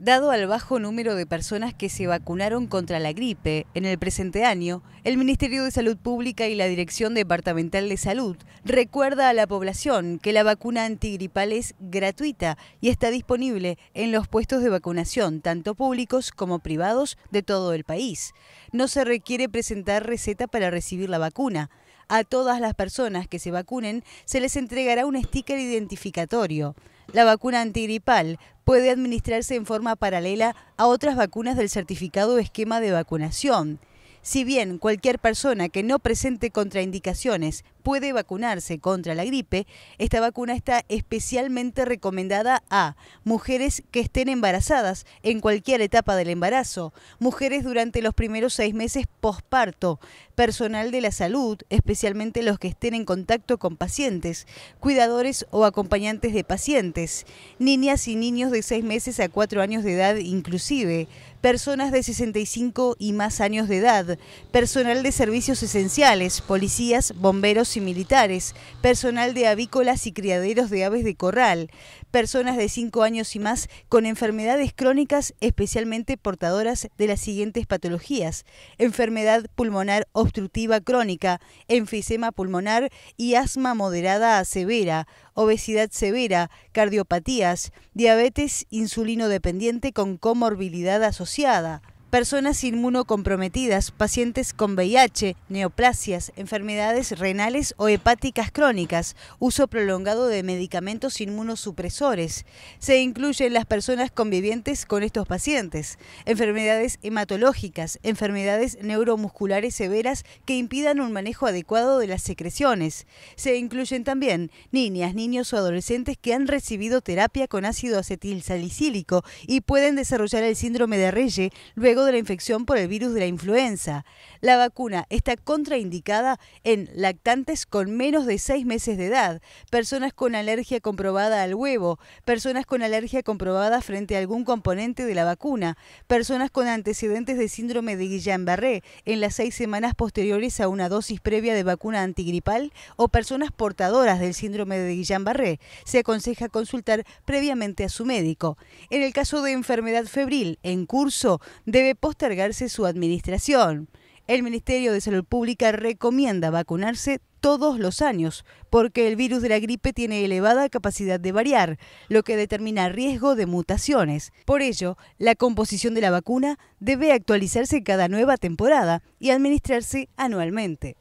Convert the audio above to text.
Dado al bajo número de personas que se vacunaron contra la gripe en el presente año, el Ministerio de Salud Pública y la Dirección Departamental de Salud recuerda a la población que la vacuna antigripal es gratuita y está disponible en los puestos de vacunación, tanto públicos como privados de todo el país. No se requiere presentar receta para recibir la vacuna. A todas las personas que se vacunen se les entregará un sticker identificatorio. La vacuna antigripal puede administrarse en forma paralela a otras vacunas del certificado esquema de vacunación. Si bien cualquier persona que no presente contraindicaciones puede vacunarse contra la gripe, esta vacuna está especialmente recomendada a mujeres que estén embarazadas en cualquier etapa del embarazo, mujeres durante los primeros seis meses posparto, personal de la salud, especialmente los que estén en contacto con pacientes, cuidadores o acompañantes de pacientes, niñas y niños de seis meses a cuatro años de edad inclusive, personas de 65 y más años de edad, personal de servicios esenciales, policías, bomberos y militares, personal de avícolas y criaderos de aves de corral, personas de 5 años y más con enfermedades crónicas, especialmente portadoras de las siguientes patologías: enfermedad pulmonar obstructiva crónica, enfisema pulmonar y asma moderada a severa, obesidad severa, cardiopatías, diabetes insulino dependiente con comorbilidad asociada personas inmunocomprometidas, pacientes con VIH, neoplasias, enfermedades renales o hepáticas crónicas, uso prolongado de medicamentos inmunosupresores. Se incluyen las personas convivientes con estos pacientes, enfermedades hematológicas, enfermedades neuromusculares severas que impidan un manejo adecuado de las secreciones. Se incluyen también niñas, niños o adolescentes que han recibido terapia con ácido acetilsalicílico y pueden desarrollar el síndrome de Reye luego de la infección por el virus de la influenza. La vacuna está contraindicada en lactantes con menos de seis meses de edad, personas con alergia comprobada al huevo, personas con alergia comprobada frente a algún componente de la vacuna, personas con antecedentes de síndrome de Guillain-Barré en las seis semanas posteriores a una dosis previa de vacuna antigripal o personas portadoras del síndrome de Guillain-Barré. Se aconseja consultar previamente a su médico. En el caso de enfermedad febril en curso, debe postergarse su administración. El Ministerio de Salud Pública recomienda vacunarse todos los años, porque el virus de la gripe tiene elevada capacidad de variar, lo que determina riesgo de mutaciones. Por ello, la composición de la vacuna debe actualizarse cada nueva temporada y administrarse anualmente.